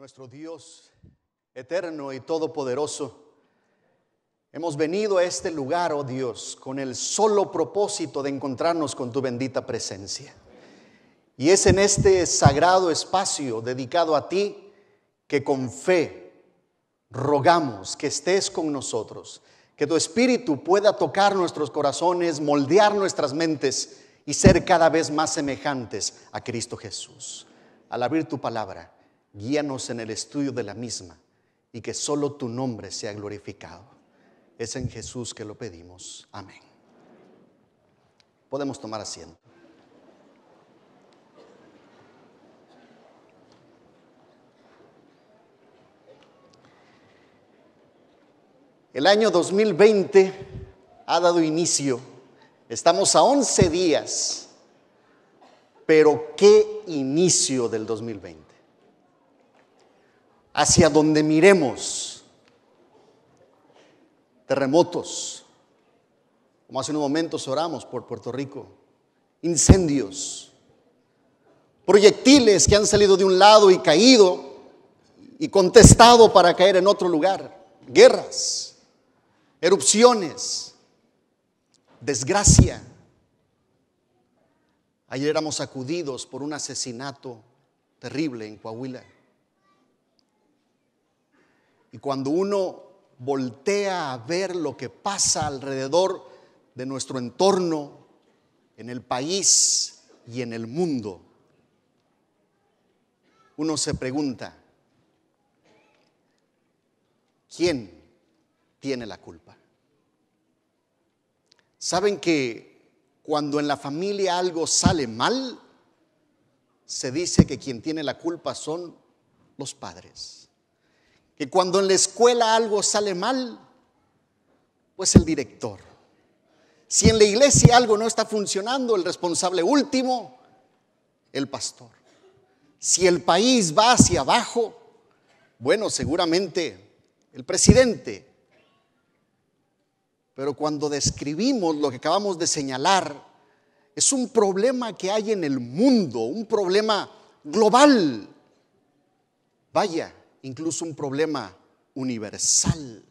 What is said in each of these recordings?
nuestro Dios eterno y todopoderoso. Hemos venido a este lugar, oh Dios, con el solo propósito de encontrarnos con tu bendita presencia. Y es en este sagrado espacio dedicado a ti que con fe rogamos que estés con nosotros, que tu espíritu pueda tocar nuestros corazones, moldear nuestras mentes y ser cada vez más semejantes a Cristo Jesús. Al abrir tu palabra, guíanos en el estudio de la misma y que solo tu nombre sea glorificado. Es en Jesús que lo pedimos. Amén. Podemos tomar asiento. El año 2020 ha dado inicio. Estamos a 11 días, pero qué inicio del 2020 hacia donde miremos. Terremotos, como hace unos momentos oramos por Puerto Rico, incendios, proyectiles que han salido de un lado y caído y contestado para caer en otro lugar, guerras, erupciones, desgracia. Ayer éramos sacudidos por un asesinato terrible en Coahuila. Y cuando uno voltea a ver lo que pasa alrededor de nuestro entorno, en el país y en el mundo, uno se pregunta, ¿quién tiene la culpa? ¿Saben que cuando en la familia algo sale mal, se dice que quien tiene la culpa son los padres? que cuando en la escuela algo sale mal, pues el director. Si en la iglesia algo no está funcionando, el responsable último, el pastor. Si el país va hacia abajo, bueno, seguramente el presidente. Pero cuando describimos lo que acabamos de señalar, es un problema que hay en el mundo, un problema global. Vaya, incluso un problema universal.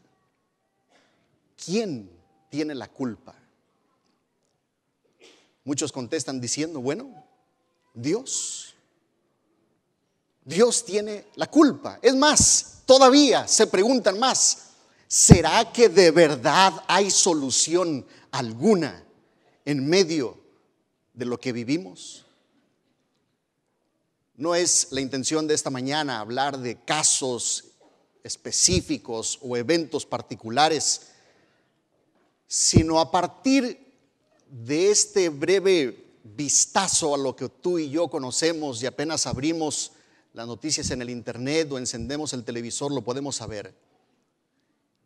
¿Quién tiene la culpa? Muchos contestan diciendo, bueno, Dios. Dios tiene la culpa. Es más, todavía se preguntan más, ¿será que de verdad hay solución alguna en medio de lo que vivimos? No es la intención de esta mañana hablar de casos específicos o eventos particulares, sino a partir de este breve vistazo a lo que tú y yo conocemos y apenas abrimos las noticias en el internet o encendemos el televisor, lo podemos saber.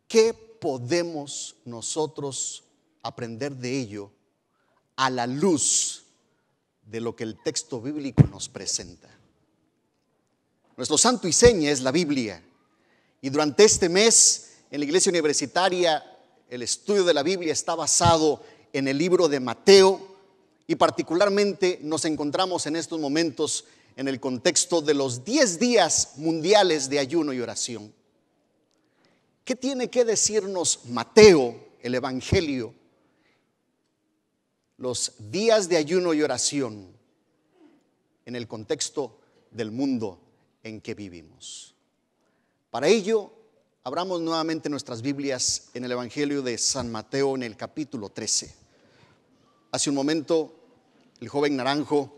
¿Qué podemos nosotros aprender de ello a la luz de lo que el texto bíblico nos presenta? Nuestro santo y seña es la Biblia. Y durante este mes, en la iglesia universitaria, el estudio de la Biblia está basado en el libro de Mateo y particularmente nos encontramos en estos momentos en el contexto de los 10 días mundiales de ayuno y oración. ¿Qué tiene que decirnos Mateo, el Evangelio? Los días de ayuno y oración en el contexto del mundo en que vivimos. Para ello, abramos nuevamente nuestras Biblias en el Evangelio de San Mateo en el capítulo 13. Hace un momento, el joven Naranjo,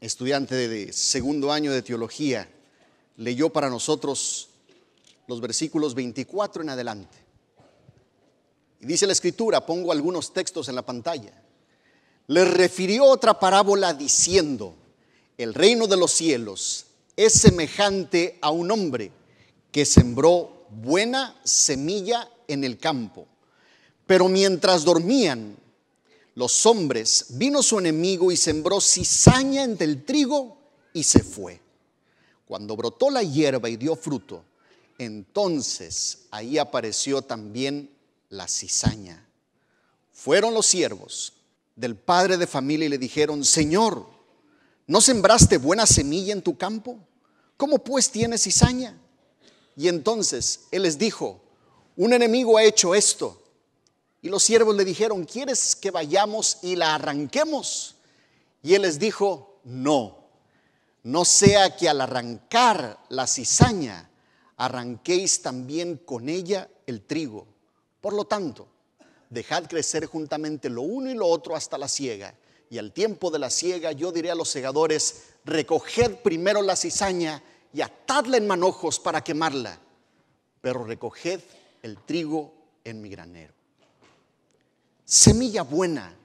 estudiante de segundo año de teología, leyó para nosotros los versículos 24 en adelante. Y dice la escritura, pongo algunos textos en la pantalla. Le refirió otra parábola diciendo, el reino de los cielos es semejante a un hombre que sembró buena semilla en el campo. Pero mientras dormían los hombres, vino su enemigo y sembró cizaña entre el trigo y se fue. Cuando brotó la hierba y dio fruto, entonces ahí apareció también la cizaña. Fueron los siervos del padre de familia y le dijeron, Señor, ¿No sembraste buena semilla en tu campo? ¿Cómo pues tienes cizaña? Y entonces él les dijo, un enemigo ha hecho esto. Y los siervos le dijeron, ¿quieres que vayamos y la arranquemos? Y él les dijo, no, no sea que al arrancar la cizaña, arranquéis también con ella el trigo. Por lo tanto, dejad crecer juntamente lo uno y lo otro hasta la siega. Y al tiempo de la siega yo diré a los segadores, recoged primero la cizaña y atadla en manojos para quemarla, pero recoged el trigo en mi granero. Semilla buena.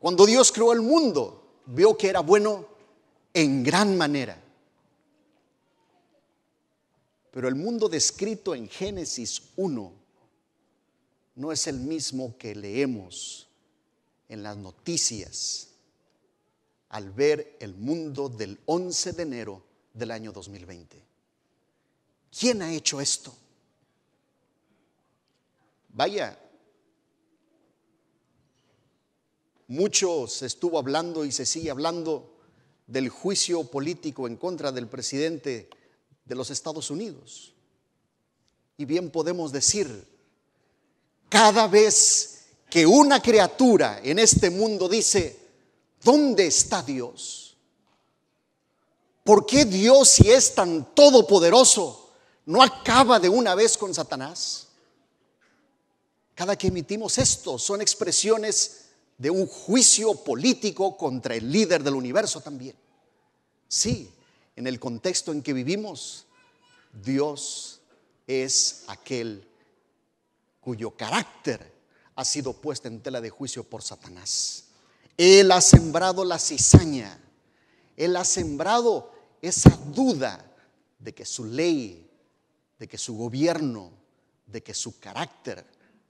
Cuando Dios creó el mundo, vio que era bueno en gran manera. Pero el mundo descrito en Génesis 1 no es el mismo que leemos en las noticias al ver el mundo del 11 de enero del año 2020. ¿Quién ha hecho esto? Vaya, mucho se estuvo hablando y se sigue hablando del juicio político en contra del presidente de los Estados Unidos. Y bien podemos decir, cada vez que una criatura en este mundo dice, ¿dónde está Dios? ¿Por qué Dios, si es tan todopoderoso, no acaba de una vez con Satanás? Cada que emitimos esto son expresiones de un juicio político contra el líder del universo también. Sí, en el contexto en que vivimos, Dios es aquel cuyo carácter ha sido puesta en tela de juicio por Satanás. Él ha sembrado la cizaña. Él ha sembrado esa duda de que su ley, de que su gobierno, de que su carácter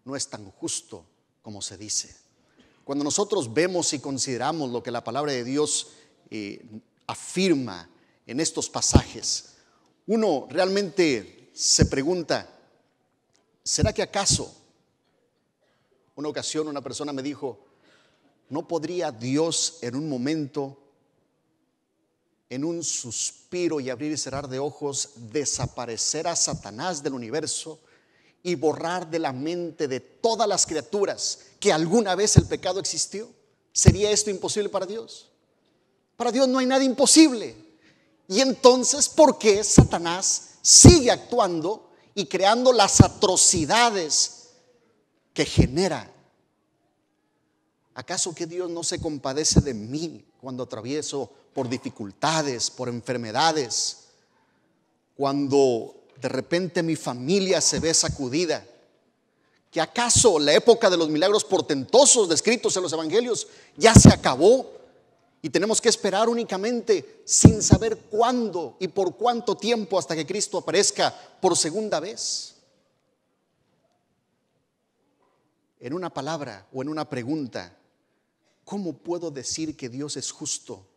no es tan justo como se dice. Cuando nosotros vemos y consideramos lo que la palabra de Dios eh, afirma en estos pasajes, uno realmente se pregunta, ¿será que acaso una ocasión una persona me dijo, ¿no podría Dios en un momento, en un suspiro y abrir y cerrar de ojos, desaparecer a Satanás del universo y borrar de la mente de todas las criaturas que alguna vez el pecado existió? ¿Sería esto imposible para Dios? Para Dios no hay nada imposible. Y entonces, ¿por qué Satanás sigue actuando y creando las atrocidades que genera. ¿Acaso que Dios no se compadece de mí cuando atravieso por dificultades, por enfermedades, cuando de repente mi familia se ve sacudida? ¿Que acaso la época de los milagros portentosos descritos en los evangelios ya se acabó y tenemos que esperar únicamente sin saber cuándo y por cuánto tiempo hasta que Cristo aparezca por segunda vez? en una palabra o en una pregunta, ¿cómo puedo decir que Dios es justo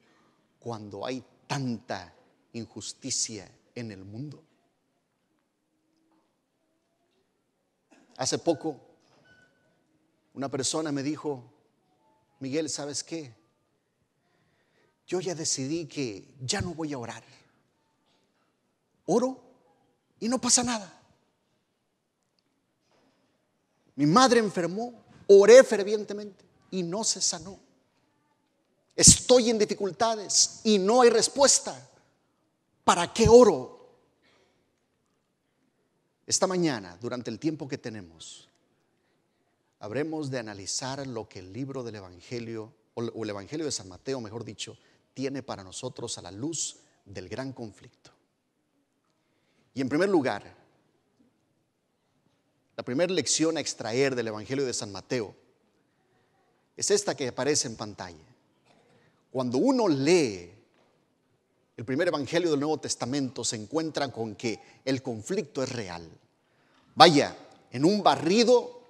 cuando hay tanta injusticia en el mundo? Hace poco, una persona me dijo, Miguel, ¿sabes qué? Yo ya decidí que ya no voy a orar. Oro y no pasa nada. Mi madre enfermó, oré fervientemente y no se sanó. Estoy en dificultades y no hay respuesta. ¿Para qué oro? Esta mañana, durante el tiempo que tenemos, habremos de analizar lo que el libro del Evangelio, o el Evangelio de San Mateo, mejor dicho, tiene para nosotros a la luz del gran conflicto. Y en primer lugar, la primera lección a extraer del Evangelio de San Mateo es esta que aparece en pantalla. Cuando uno lee el primer Evangelio del Nuevo Testamento, se encuentra con que el conflicto es real. Vaya, en un barrido,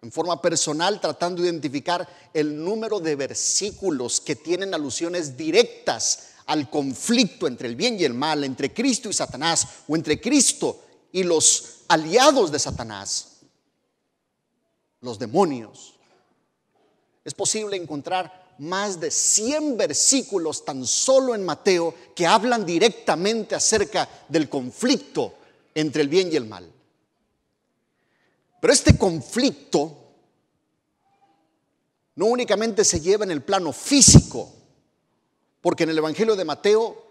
en forma personal, tratando de identificar el número de versículos que tienen alusiones directas al conflicto entre el bien y el mal, entre Cristo y Satanás, o entre Cristo y los aliados de Satanás los demonios. Es posible encontrar más de 100 versículos tan solo en Mateo que hablan directamente acerca del conflicto entre el bien y el mal. Pero este conflicto no únicamente se lleva en el plano físico, porque en el Evangelio de Mateo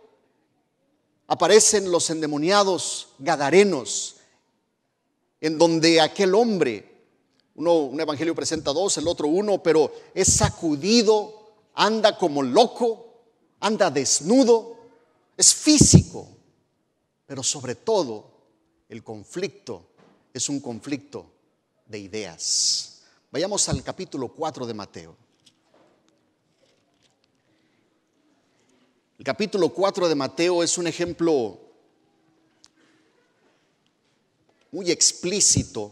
aparecen los endemoniados gadarenos, en donde aquel hombre uno, un evangelio presenta dos, el otro uno, pero es sacudido, anda como loco, anda desnudo, es físico, pero sobre todo el conflicto es un conflicto de ideas. Vayamos al capítulo 4 de Mateo. El capítulo 4 de Mateo es un ejemplo muy explícito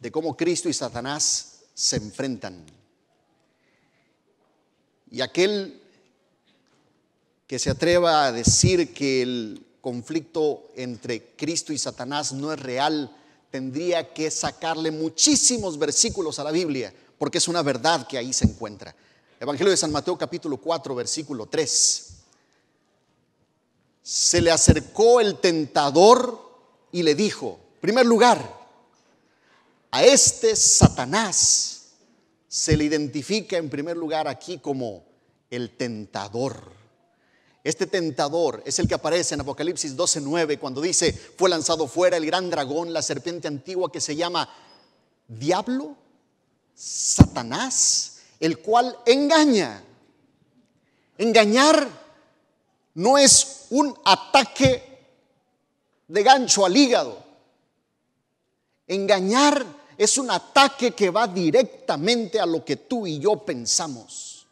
de cómo Cristo y Satanás se enfrentan. Y aquel que se atreva a decir que el conflicto entre Cristo y Satanás no es real, tendría que sacarle muchísimos versículos a la Biblia, porque es una verdad que ahí se encuentra. Evangelio de San Mateo capítulo 4, versículo 3. Se le acercó el tentador y le dijo, primer lugar, a este Satanás se le identifica en primer lugar aquí como el tentador. Este tentador es el que aparece en Apocalipsis 12:9 cuando dice, fue lanzado fuera el gran dragón, la serpiente antigua que se llama Diablo, Satanás, el cual engaña. Engañar no es un ataque de gancho al hígado. Engañar es un ataque que va directamente a lo que tú y yo pensamos.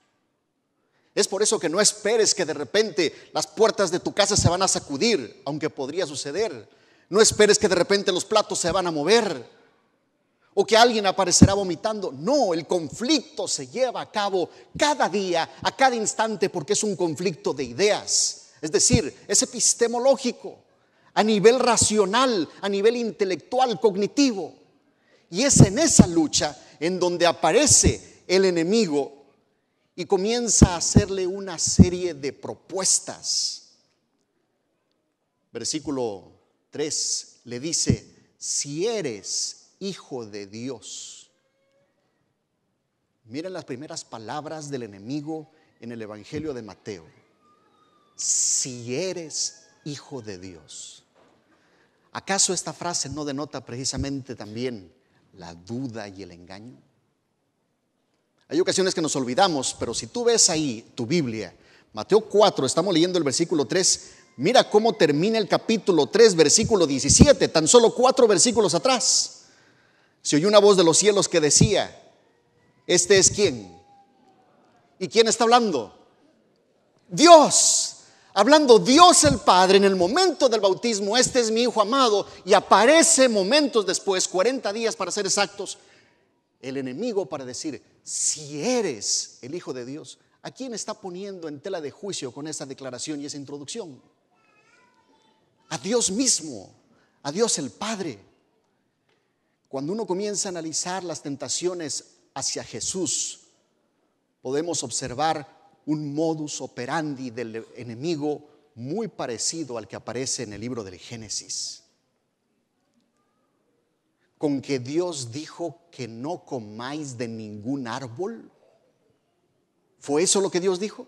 Es por eso que no esperes que de repente las puertas de tu casa se van a sacudir, aunque podría suceder. No esperes que de repente los platos se van a mover o que alguien aparecerá vomitando. No, el conflicto se lleva a cabo cada día, a cada instante, porque es un conflicto de ideas. Es decir, es epistemológico, a nivel racional, a nivel intelectual, cognitivo. Y es en esa lucha en donde aparece el enemigo y comienza a hacerle una serie de propuestas. Versículo 3 le dice, si eres hijo de Dios. Miren las primeras palabras del enemigo en el Evangelio de Mateo. Si eres hijo de Dios. ¿Acaso esta frase no denota precisamente también la duda y el engaño? Hay ocasiones que nos olvidamos, pero si tú ves ahí tu Biblia, Mateo 4, estamos leyendo el versículo 3, mira cómo termina el capítulo 3, versículo 17, tan solo cuatro versículos atrás. Se oyó una voz de los cielos que decía, ¿este es quién? ¿Y quién está hablando? Dios hablando Dios el Padre en el momento del bautismo, este es mi hijo amado, y aparece momentos después, 40 días para ser exactos, el enemigo para decir, si eres el hijo de Dios, ¿a quién está poniendo en tela de juicio con esa declaración y esa introducción? A Dios mismo, a Dios el Padre. Cuando uno comienza a analizar las tentaciones hacia Jesús, podemos observar un modus operandi del enemigo muy parecido al que aparece en el libro del Génesis. Con que Dios dijo que no comáis de ningún árbol. ¿Fue eso lo que Dios dijo?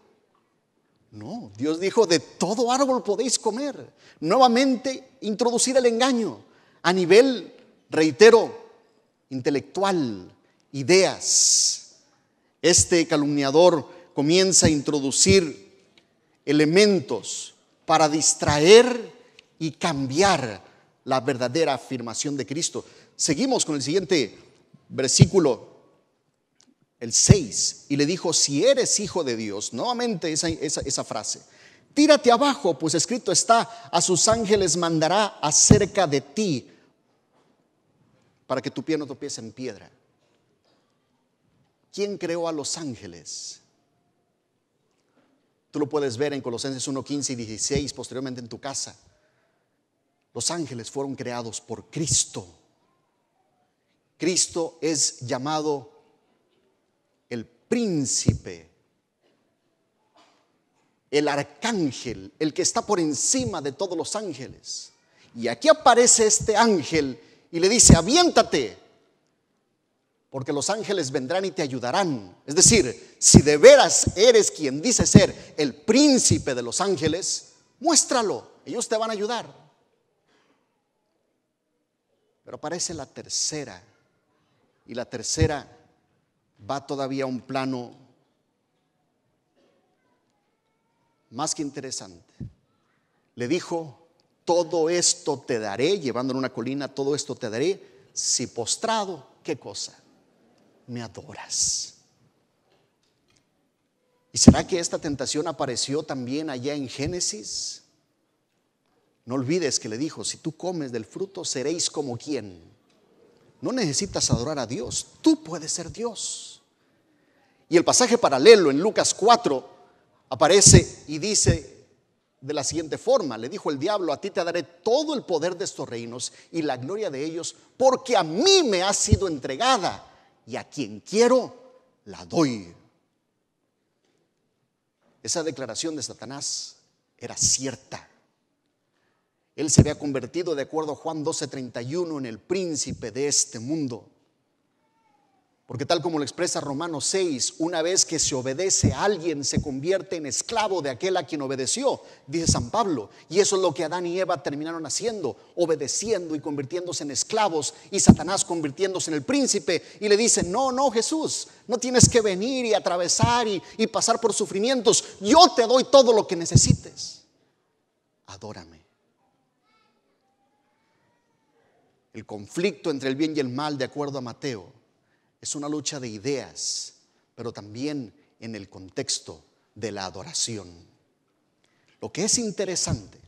No, Dios dijo, de todo árbol podéis comer. Nuevamente, introducir el engaño a nivel, reitero, intelectual, ideas. Este calumniador comienza a introducir elementos para distraer y cambiar la verdadera afirmación de Cristo. Seguimos con el siguiente versículo, el 6, y le dijo, si eres hijo de Dios, nuevamente esa, frase, tírate abajo, pues escrito está, a sus ángeles mandará acerca de ti para que tu pie no tropiece en piedra. ¿Quién creó a los ángeles? Tú lo puedes ver en Colosenses 1, 15 y 16, posteriormente en tu casa. Los ángeles fueron creados por Cristo. Cristo es llamado el príncipe, el arcángel, el que está por encima de todos los ángeles. Y aquí aparece este ángel y le dice, aviéntate porque los ángeles vendrán y te ayudarán. Es decir, si de veras eres quien dice ser el príncipe de los ángeles, muéstralo, ellos te van a ayudar. Pero aparece la tercera, y la tercera va todavía a un plano más que interesante. Le dijo, todo esto te daré, llevando en una colina, todo esto te daré, si postrado, ¿qué cosa? me adoras. ¿Y será que esta tentación apareció también allá en Génesis? No olvides que le dijo, si tú comes del fruto seréis como quien. No necesitas adorar a Dios, tú puedes ser Dios. Y el pasaje paralelo en Lucas 4 aparece y dice de la siguiente forma, le dijo el diablo, a ti te daré todo el poder de estos reinos y la gloria de ellos, porque a mí me ha sido entregada y a quien quiero, la doy. Esa declaración de Satanás era cierta. Él se había convertido, de acuerdo a Juan 12:31, en el príncipe de este mundo. Porque tal como lo expresa Romanos 6, una vez que se obedece a alguien, se convierte en esclavo de aquel a quien obedeció, dice San Pablo. Y eso es lo que Adán y Eva terminaron haciendo, obedeciendo y convirtiéndose en esclavos y Satanás convirtiéndose en el príncipe. Y le dice, no, no, Jesús, no tienes que venir y atravesar y, y pasar por sufrimientos. Yo te doy todo lo que necesites. Adórame. El conflicto entre el bien y el mal, de acuerdo a Mateo es una lucha de ideas, pero también en el contexto de la adoración. Lo que es interesante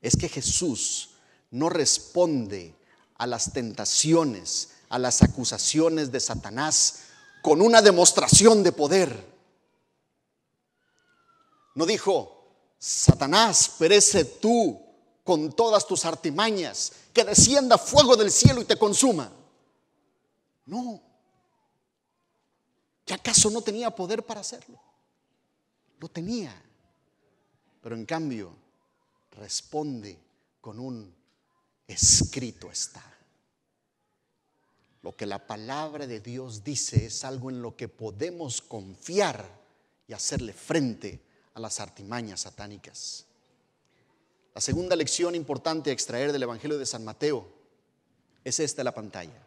es que Jesús no responde a las tentaciones, a las acusaciones de Satanás con una demostración de poder. No dijo, Satanás, perece tú con todas tus artimañas, que descienda fuego del cielo y te consuma. No. ¿Que acaso no tenía poder para hacerlo? Lo tenía. Pero en cambio, responde con un escrito está. Lo que la palabra de Dios dice es algo en lo que podemos confiar y hacerle frente a las artimañas satánicas. La segunda lección importante a extraer del Evangelio de San Mateo es esta la pantalla.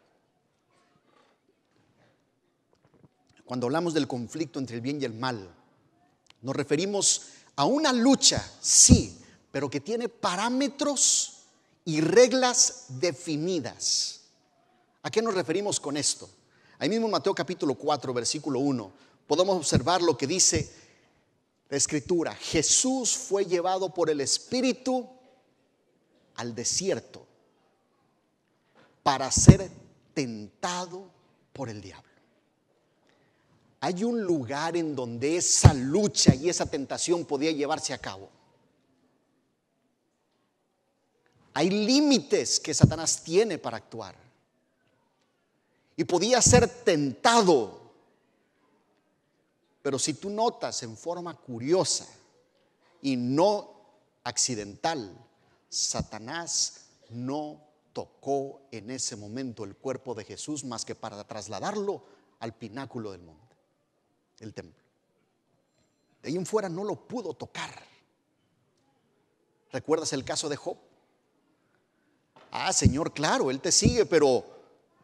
cuando hablamos del conflicto entre el bien y el mal, nos referimos a una lucha, sí, pero que tiene parámetros y reglas definidas. ¿A qué nos referimos con esto? Ahí mismo en Mateo capítulo 4, versículo 1, podemos observar lo que dice la escritura. Jesús fue llevado por el Espíritu al desierto para ser tentado por el diablo hay un lugar en donde esa lucha y esa tentación podía llevarse a cabo. Hay límites que Satanás tiene para actuar. Y podía ser tentado. Pero si tú notas en forma curiosa y no accidental, Satanás no tocó en ese momento el cuerpo de Jesús más que para trasladarlo al pináculo del mundo el templo. De ahí en fuera no lo pudo tocar. ¿Recuerdas el caso de Job? Ah, Señor, claro, Él te sigue, pero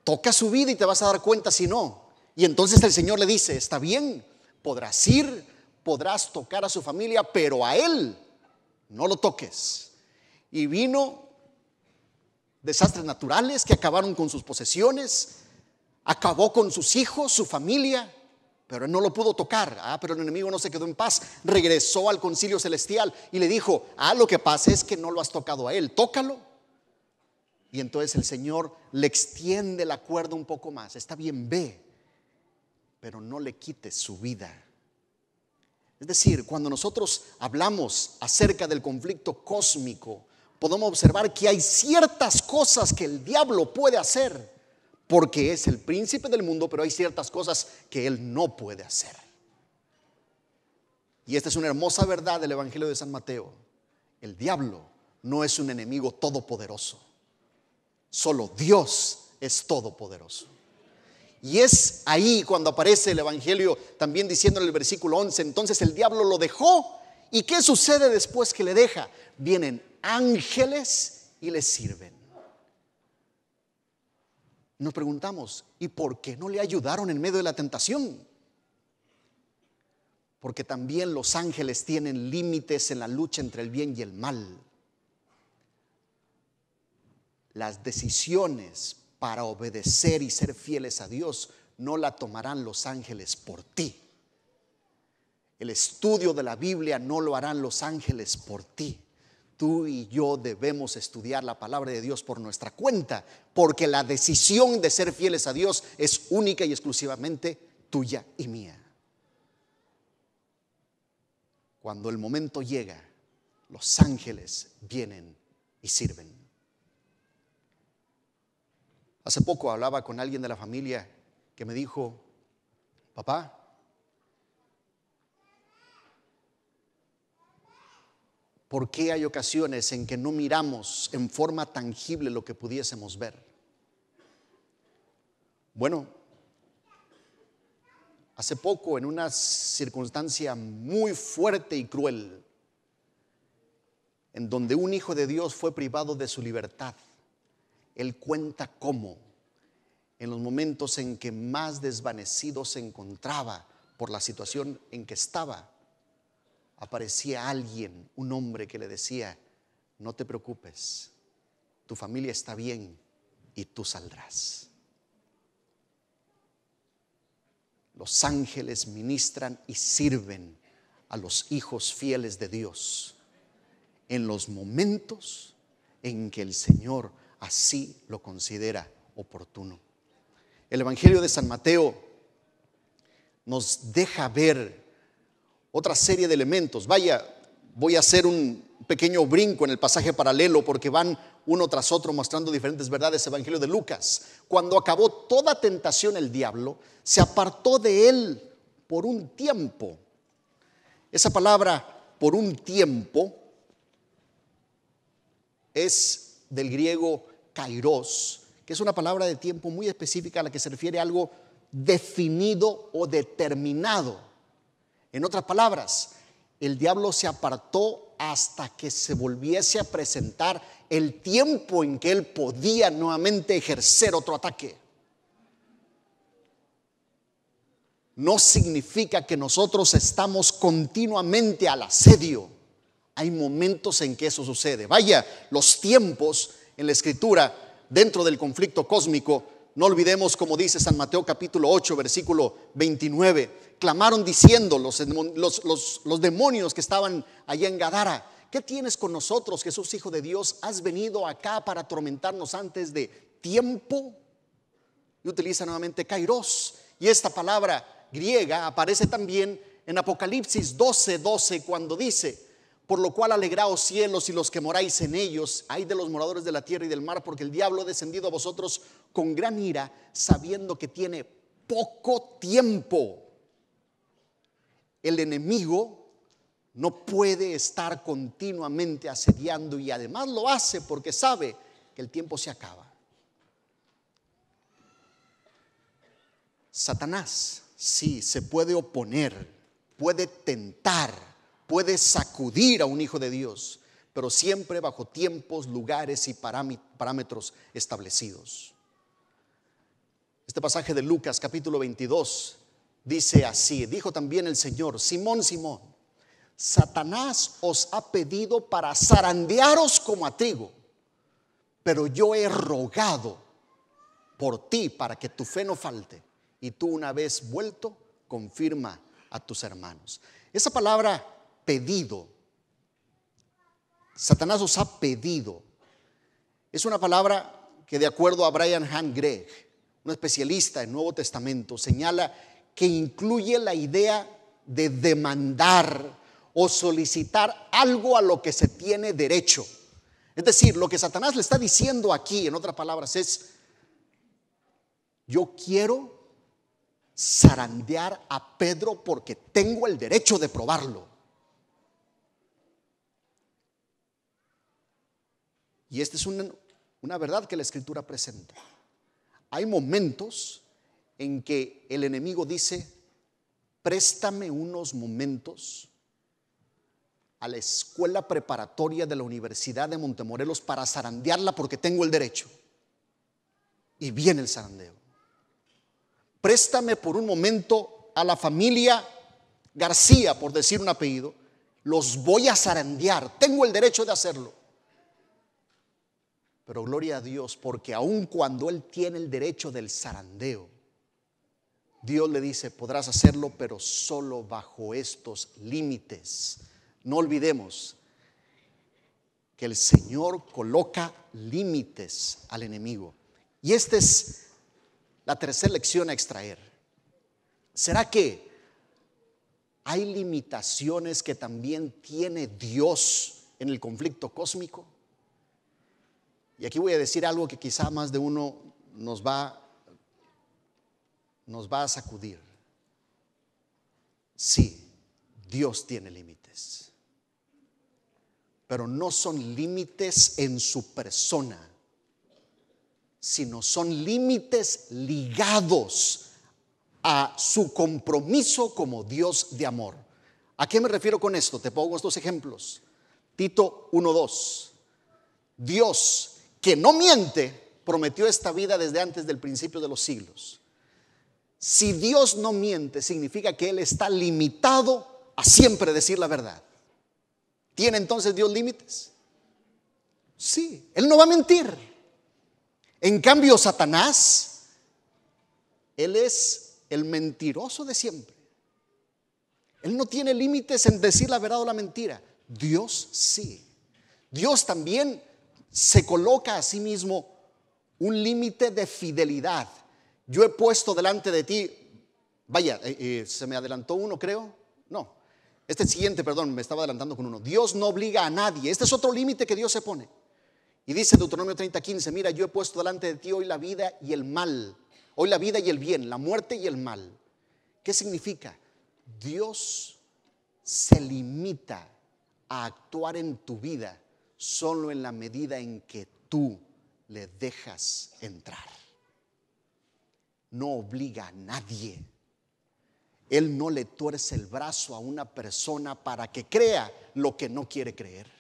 toca su vida y te vas a dar cuenta si no. Y entonces el Señor le dice, está bien, podrás ir, podrás tocar a su familia, pero a Él no lo toques. Y vino desastres naturales que acabaron con sus posesiones, acabó con sus hijos, su familia. Pero no lo pudo tocar, ah, pero el enemigo no se quedó en paz. Regresó al concilio celestial y le dijo, ah, lo que pasa es que no lo has tocado a él, tócalo. Y entonces el Señor le extiende la cuerda un poco más. Está bien, ve, pero no le quites su vida. Es decir, cuando nosotros hablamos acerca del conflicto cósmico, podemos observar que hay ciertas cosas que el diablo puede hacer porque es el príncipe del mundo, pero hay ciertas cosas que él no puede hacer. Y esta es una hermosa verdad del Evangelio de San Mateo. El diablo no es un enemigo todopoderoso. Solo Dios es todopoderoso. Y es ahí cuando aparece el Evangelio también diciendo en el versículo 11, entonces el diablo lo dejó. ¿Y qué sucede después que le deja? Vienen ángeles y le sirven nos preguntamos, ¿y por qué no le ayudaron en medio de la tentación? Porque también los ángeles tienen límites en la lucha entre el bien y el mal. Las decisiones para obedecer y ser fieles a Dios no la tomarán los ángeles por ti. El estudio de la Biblia no lo harán los ángeles por ti tú y yo debemos estudiar la palabra de Dios por nuestra cuenta, porque la decisión de ser fieles a Dios es única y exclusivamente tuya y mía. Cuando el momento llega, los ángeles vienen y sirven. Hace poco hablaba con alguien de la familia que me dijo, papá, ¿Por qué hay ocasiones en que no miramos en forma tangible lo que pudiésemos ver? Bueno, hace poco en una circunstancia muy fuerte y cruel, en donde un hijo de Dios fue privado de su libertad, él cuenta cómo, en los momentos en que más desvanecido se encontraba por la situación en que estaba, aparecía alguien, un hombre que le decía, no te preocupes, tu familia está bien y tú saldrás. Los ángeles ministran y sirven a los hijos fieles de Dios en los momentos en que el Señor así lo considera oportuno. El Evangelio de San Mateo nos deja ver otra serie de elementos. Vaya, voy a hacer un pequeño brinco en el pasaje paralelo porque van uno tras otro mostrando diferentes verdades. Evangelio de Lucas. Cuando acabó toda tentación el diablo, se apartó de él por un tiempo. Esa palabra por un tiempo es del griego kairos, que es una palabra de tiempo muy específica a la que se refiere algo definido o determinado. En otras palabras, el diablo se apartó hasta que se volviese a presentar el tiempo en que él podía nuevamente ejercer otro ataque. No significa que nosotros estamos continuamente al asedio. Hay momentos en que eso sucede. Vaya, los tiempos en la escritura dentro del conflicto cósmico, no olvidemos como dice San Mateo capítulo 8, versículo 29 clamaron diciendo los, demonios que estaban allá en Gadara, ¿qué tienes con nosotros, Jesús Hijo de Dios? ¿Has venido acá para atormentarnos antes de tiempo? Y utiliza nuevamente kairos. Y esta palabra griega aparece también en Apocalipsis 12, 12, cuando dice, por lo cual alegraos cielos y los que moráis en ellos, hay de los moradores de la tierra y del mar, porque el diablo ha descendido a vosotros con gran ira, sabiendo que tiene poco tiempo el enemigo no puede estar continuamente asediando y además lo hace porque sabe que el tiempo se acaba. Satanás, sí, se puede oponer, puede tentar, puede sacudir a un hijo de Dios, pero siempre bajo tiempos, lugares y parámetros establecidos. Este pasaje de Lucas capítulo 22 dice así, dijo también el Señor, Simón, Simón, Satanás os ha pedido para zarandearos como a trigo, pero yo he rogado por ti para que tu fe no falte y tú una vez vuelto, confirma a tus hermanos. Esa palabra pedido, Satanás os ha pedido, es una palabra que de acuerdo a Brian Han Gregg, un especialista en Nuevo Testamento, señala que incluye la idea de demandar o solicitar algo a lo que se tiene derecho. Es decir, lo que Satanás le está diciendo aquí, en otras palabras, es, yo quiero zarandear a Pedro porque tengo el derecho de probarlo. Y esta es una, una verdad que la escritura presenta. Hay momentos en que el enemigo dice, préstame unos momentos a la escuela preparatoria de la Universidad de Montemorelos para zarandearla porque tengo el derecho. Y viene el zarandeo. Préstame por un momento a la familia García, por decir un apellido, los voy a zarandear, tengo el derecho de hacerlo. Pero gloria a Dios, porque aun cuando Él tiene el derecho del zarandeo, Dios le dice, podrás hacerlo, pero solo bajo estos límites. No olvidemos que el Señor coloca límites al enemigo. Y esta es la tercera lección a extraer. ¿Será que hay limitaciones que también tiene Dios en el conflicto cósmico? Y aquí voy a decir algo que quizá más de uno nos va a nos va a sacudir. Sí, Dios tiene límites, pero no son límites en su persona, sino son límites ligados a su compromiso como Dios de amor. ¿A qué me refiero con esto? Te pongo estos ejemplos. Tito 1.2. Dios, que no miente, prometió esta vida desde antes del principio de los siglos. Si Dios no miente, significa que Él está limitado a siempre decir la verdad. ¿Tiene entonces Dios límites? Sí, Él no va a mentir. En cambio, Satanás, Él es el mentiroso de siempre. Él no tiene límites en decir la verdad o la mentira. Dios sí. Dios también se coloca a sí mismo un límite de fidelidad yo he puesto delante de ti, vaya, eh, eh, se me adelantó uno, creo, no, este siguiente, perdón, me estaba adelantando con uno, Dios no obliga a nadie, este es otro límite que Dios se pone. Y dice Deuteronomio 15 mira, yo he puesto delante de ti hoy la vida y el mal, hoy la vida y el bien, la muerte y el mal. ¿Qué significa? Dios se limita a actuar en tu vida solo en la medida en que tú le dejas entrar no obliga a nadie. Él no le tuerce el brazo a una persona para que crea lo que no quiere creer.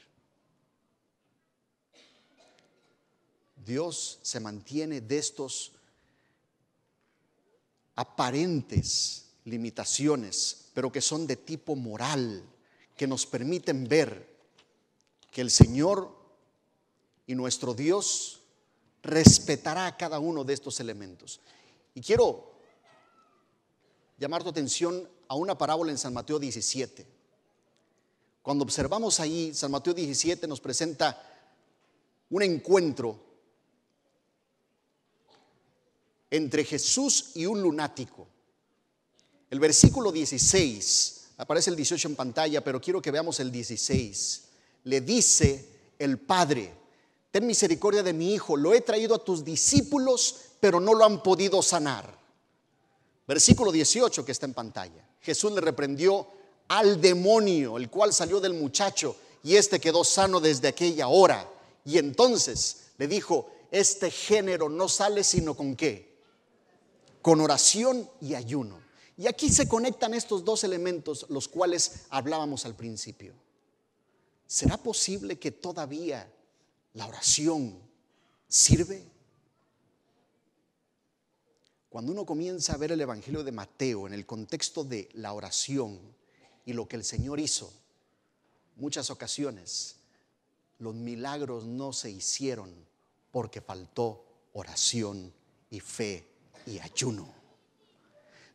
Dios se mantiene de estos aparentes limitaciones, pero que son de tipo moral, que nos permiten ver que el Señor y nuestro Dios respetará a cada uno de estos elementos. Y quiero llamar tu atención a una parábola en San Mateo 17. Cuando observamos ahí, San Mateo 17 nos presenta un encuentro entre Jesús y un lunático. El versículo 16, aparece el 18 en pantalla, pero quiero que veamos el 16. Le dice el Padre, ten misericordia de mi hijo, lo he traído a tus discípulos, pero no lo han podido sanar. Versículo 18 que está en pantalla. Jesús le reprendió al demonio, el cual salió del muchacho, y éste quedó sano desde aquella hora. Y entonces le dijo, este género no sale sino con qué? Con oración y ayuno. Y aquí se conectan estos dos elementos, los cuales hablábamos al principio. ¿Será posible que todavía la oración sirve. Cuando uno comienza a ver el Evangelio de Mateo en el contexto de la oración y lo que el Señor hizo, muchas ocasiones los milagros no se hicieron porque faltó oración y fe y ayuno.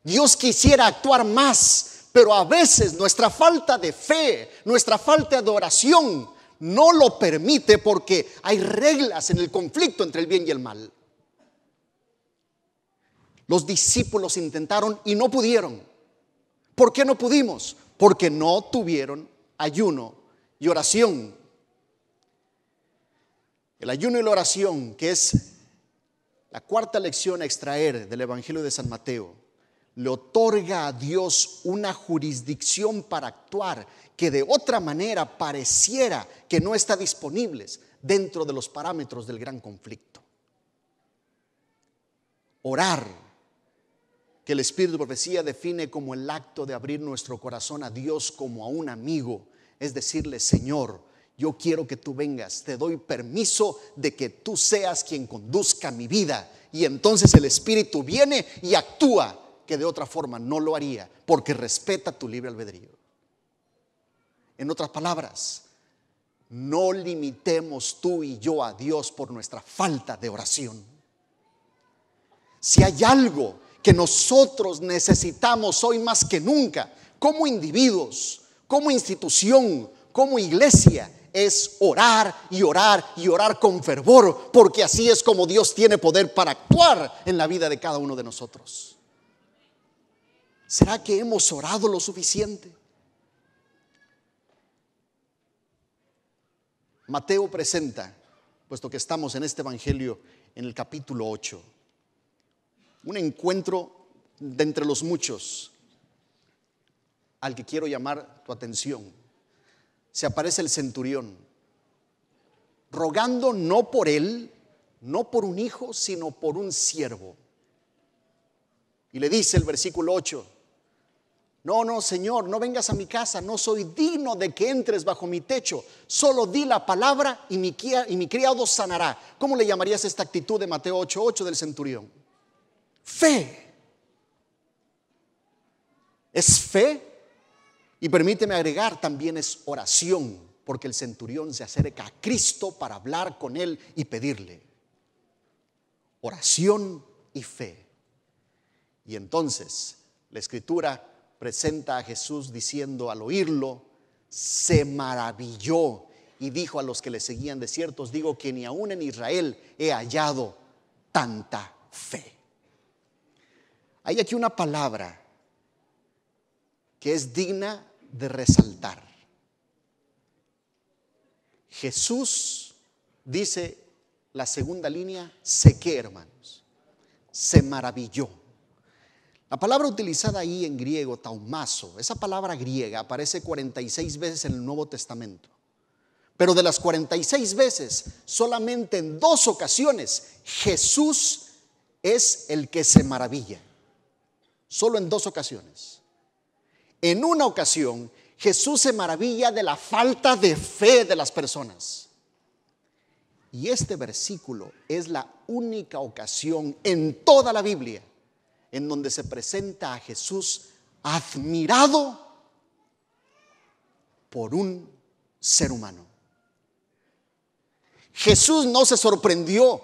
Dios quisiera actuar más, pero a veces nuestra falta de fe, nuestra falta de oración no lo permite porque hay reglas en el conflicto entre el bien y el mal. Los discípulos intentaron y no pudieron. ¿Por qué no pudimos? Porque no tuvieron ayuno y oración. El ayuno y la oración, que es la cuarta lección a extraer del Evangelio de San Mateo, le otorga a Dios una jurisdicción para actuar que de otra manera pareciera que no está disponible dentro de los parámetros del gran conflicto. Orar, que el Espíritu de Profecía define como el acto de abrir nuestro corazón a Dios como a un amigo, es decirle, Señor, yo quiero que tú vengas, te doy permiso de que tú seas quien conduzca mi vida. Y entonces el Espíritu viene y actúa que de otra forma no lo haría, porque respeta tu libre albedrío. En otras palabras, no limitemos tú y yo a Dios por nuestra falta de oración. Si hay algo que nosotros necesitamos hoy más que nunca, como individuos, como institución, como iglesia, es orar y orar y orar con fervor, porque así es como Dios tiene poder para actuar en la vida de cada uno de nosotros. ¿Será que hemos orado lo suficiente? Mateo presenta, puesto que estamos en este Evangelio, en el capítulo 8, un encuentro de entre los muchos al que quiero llamar tu atención. Se aparece el centurión, rogando no por él, no por un hijo, sino por un siervo. Y le dice el versículo 8, no, no, Señor, no vengas a mi casa, no soy digno de que entres bajo mi techo. Solo di la palabra y mi, criado sanará. ¿Cómo le llamarías esta actitud de Mateo 8:8 del centurión? Fe. Es fe y permíteme agregar, también es oración, porque el centurión se acerca a Cristo para hablar con él y pedirle. Oración y fe. Y entonces la escritura presenta a Jesús diciendo al oírlo, se maravilló y dijo a los que le seguían de ciertos, digo que ni aún en Israel he hallado tanta fe. Hay aquí una palabra que es digna de resaltar. Jesús dice la segunda línea, sé que hermanos, se maravilló. La palabra utilizada ahí en griego, taumazo. esa palabra griega aparece 46 veces en el Nuevo Testamento. Pero de las 46 veces, solamente en dos ocasiones Jesús es el que se maravilla. Solo en dos ocasiones. En una ocasión, Jesús se maravilla de la falta de fe de las personas. Y este versículo es la única ocasión en toda la Biblia en donde se presenta a Jesús admirado por un ser humano. Jesús no se sorprendió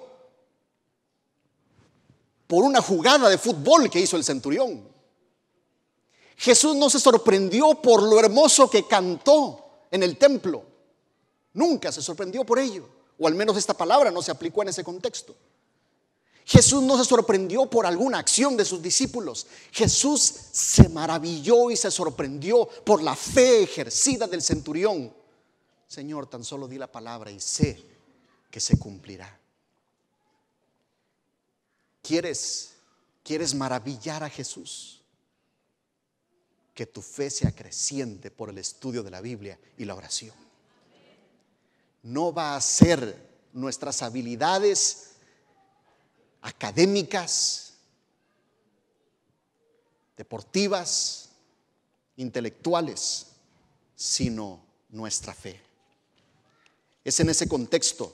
por una jugada de fútbol que hizo el centurión. Jesús no se sorprendió por lo hermoso que cantó en el templo. Nunca se sorprendió por ello. O al menos esta palabra no se aplicó en ese contexto. Jesús no se sorprendió por alguna acción de sus discípulos. Jesús se maravilló y se sorprendió por la fe ejercida del centurión. Señor, tan solo di la palabra y sé que se cumplirá. ¿Quieres, quieres maravillar a Jesús? Que tu fe sea creciente por el estudio de la Biblia y la oración. No va a ser nuestras habilidades académicas, deportivas, intelectuales, sino nuestra fe. Es en ese contexto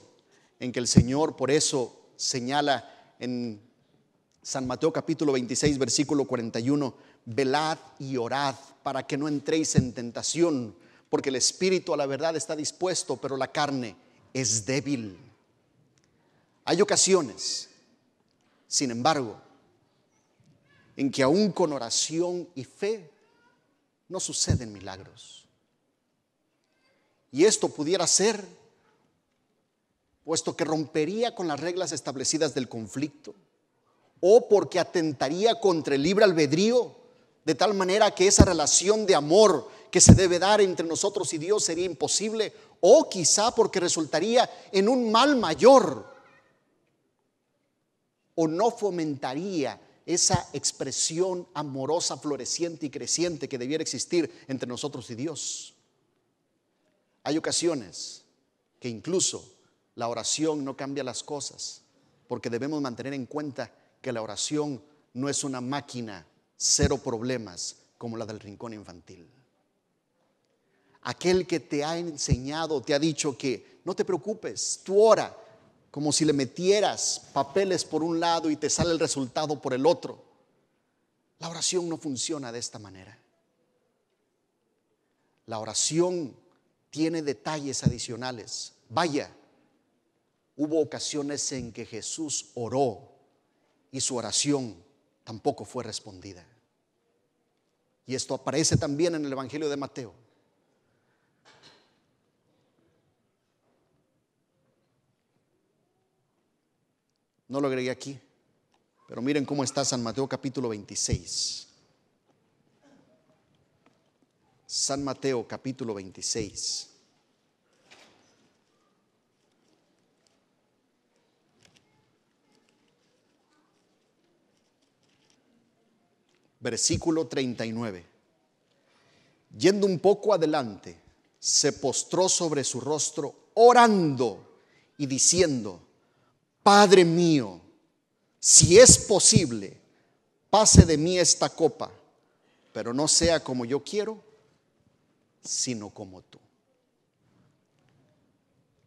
en que el Señor por eso señala en San Mateo capítulo 26, versículo 41, velad y orad para que no entréis en tentación, porque el espíritu a la verdad está dispuesto, pero la carne es débil. Hay ocasiones sin embargo, en que aún con oración y fe no suceden milagros. Y esto pudiera ser, puesto que rompería con las reglas establecidas del conflicto, o porque atentaría contra el libre albedrío, de tal manera que esa relación de amor que se debe dar entre nosotros y Dios sería imposible, o quizá porque resultaría en un mal mayor o no fomentaría esa expresión amorosa, floreciente y creciente que debiera existir entre nosotros y Dios. Hay ocasiones que incluso la oración no cambia las cosas, porque debemos mantener en cuenta que la oración no es una máquina cero problemas como la del rincón infantil. Aquel que te ha enseñado, te ha dicho que no te preocupes, tú ora, como si le metieras papeles por un lado y te sale el resultado por el otro. La oración no funciona de esta manera. La oración tiene detalles adicionales. Vaya, hubo ocasiones en que Jesús oró y su oración tampoco fue respondida. Y esto aparece también en el Evangelio de Mateo. No lo agregué aquí, pero miren cómo está San Mateo capítulo 26. San Mateo capítulo 26. Versículo 39. Yendo un poco adelante, se postró sobre su rostro, orando y diciendo, Padre mío, si es posible, pase de mí esta copa, pero no sea como yo quiero, sino como tú.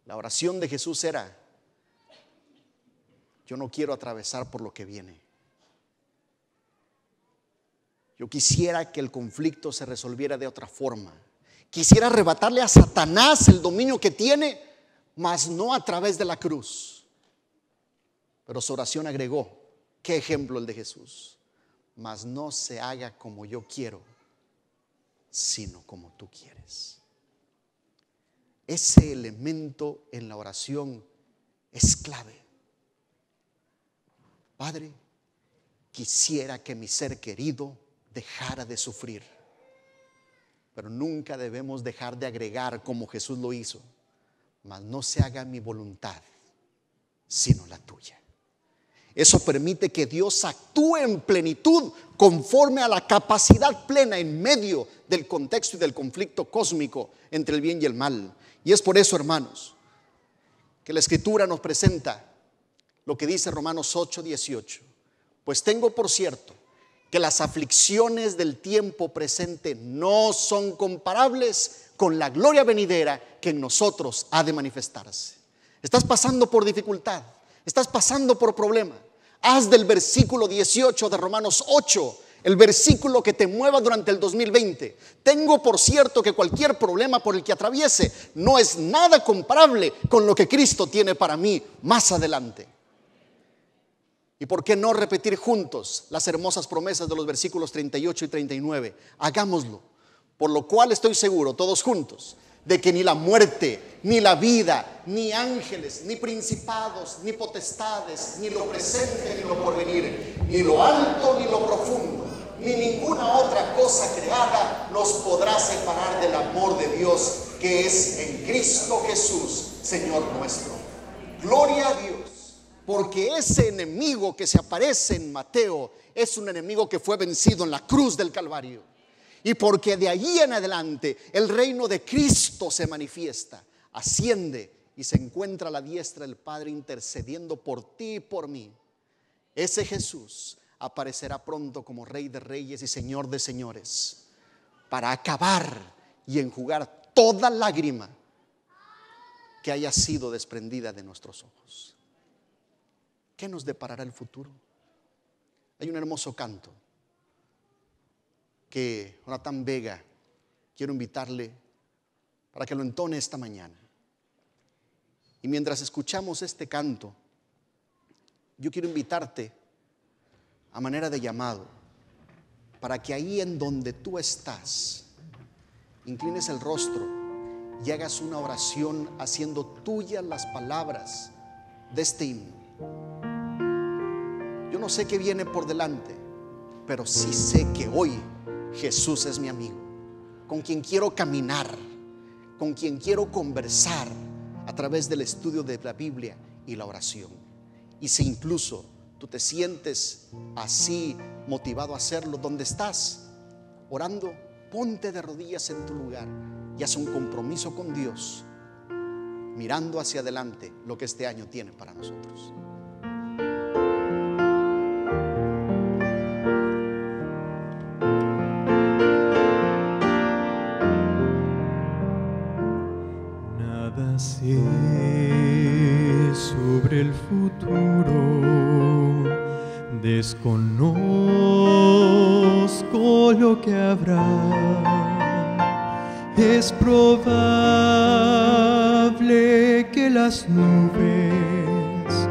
La oración de Jesús era, yo no quiero atravesar por lo que viene. Yo quisiera que el conflicto se resolviera de otra forma. Quisiera arrebatarle a Satanás el dominio que tiene, mas no a través de la cruz. Pero su oración agregó, qué ejemplo el de Jesús. Mas no se haga como yo quiero, sino como tú quieres. Ese elemento en la oración es clave. Padre, quisiera que mi ser querido dejara de sufrir, pero nunca debemos dejar de agregar como Jesús lo hizo, mas no se haga mi voluntad, sino la tuya. Eso permite que Dios actúe en plenitud conforme a la capacidad plena en medio del contexto y del conflicto cósmico entre el bien y el mal. Y es por eso, hermanos, que la escritura nos presenta lo que dice Romanos 8, 18. Pues tengo por cierto que las aflicciones del tiempo presente no son comparables con la gloria venidera que en nosotros ha de manifestarse. Estás pasando por dificultad, estás pasando por problemas Haz del versículo 18 de Romanos 8 el versículo que te mueva durante el 2020. Tengo por cierto que cualquier problema por el que atraviese no es nada comparable con lo que Cristo tiene para mí más adelante. ¿Y por qué no repetir juntos las hermosas promesas de los versículos 38 y 39? Hagámoslo, por lo cual estoy seguro, todos juntos, de que ni la muerte, ni la vida, ni ángeles, ni principados, ni potestades, ni lo presente, ni lo porvenir, ni lo alto, ni lo profundo, ni ninguna otra cosa creada nos podrá separar del amor de Dios que es en Cristo Jesús, Señor nuestro. Gloria a Dios. Porque ese enemigo que se aparece en Mateo es un enemigo que fue vencido en la cruz del Calvario y porque de allí en adelante el reino de Cristo se manifiesta, asciende y se encuentra a la diestra del Padre intercediendo por ti y por mí. Ese Jesús aparecerá pronto como Rey de Reyes y Señor de Señores para acabar y enjugar toda lágrima que haya sido desprendida de nuestros ojos. ¿Qué nos deparará el futuro? Hay un hermoso canto que Jonathan Vega, quiero invitarle para que lo entone esta mañana. Y mientras escuchamos este canto, yo quiero invitarte a manera de llamado, para que ahí en donde tú estás, inclines el rostro y hagas una oración haciendo tuyas las palabras de este himno. Yo no sé qué viene por delante, pero sí sé que hoy Jesús es mi amigo, con quien quiero caminar, con quien quiero conversar a través del estudio de la Biblia y la oración. Y si incluso tú te sientes así motivado a hacerlo, donde estás orando, ponte de rodillas en tu lugar y haz un compromiso con Dios, mirando hacia adelante lo que este año tiene para nosotros. Conozco lo que habrá. Es probable que las nubes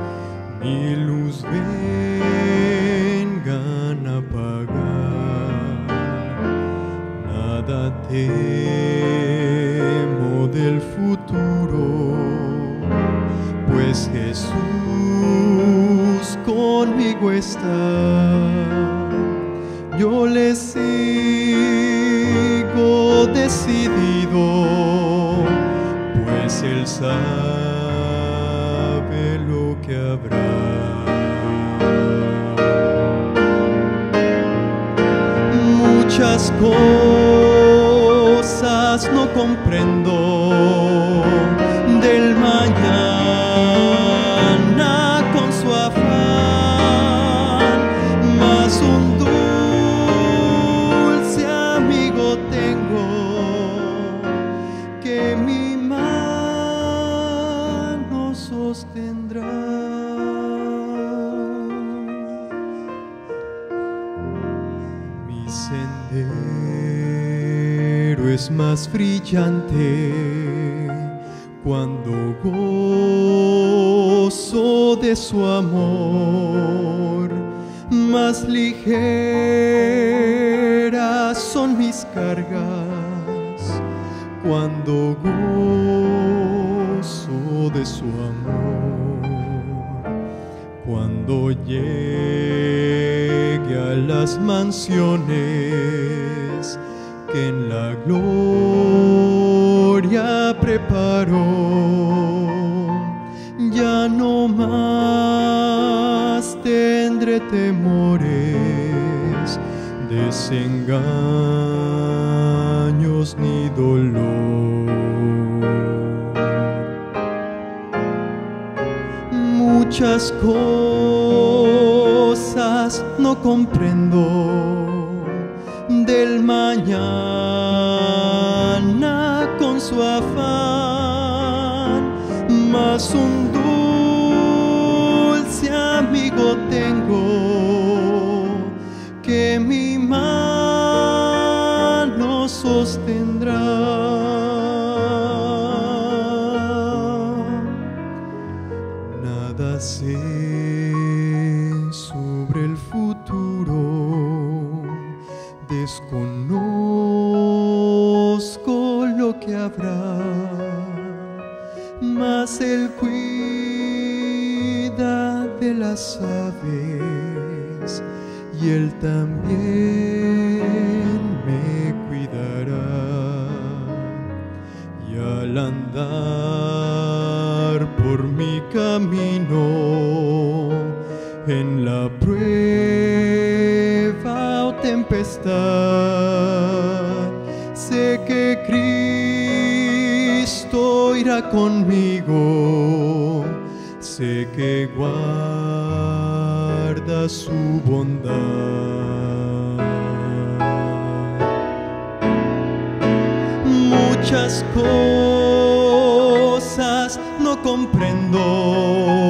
Muchas cosas no comprendo. cuando gozo de su amor. Más ligeras son mis cargas cuando gozo de su amor. Cuando llegue a las mansiones temores, desengaños ni dolor. Muchas cosas no comprendo del mañana con su afán, más un y Él también me cuidará. Y al andar por mi camino, en la prueba o tempestad, sé que Cristo irá conmigo, sé que guarda su bondad. Muchas cosas no comprendo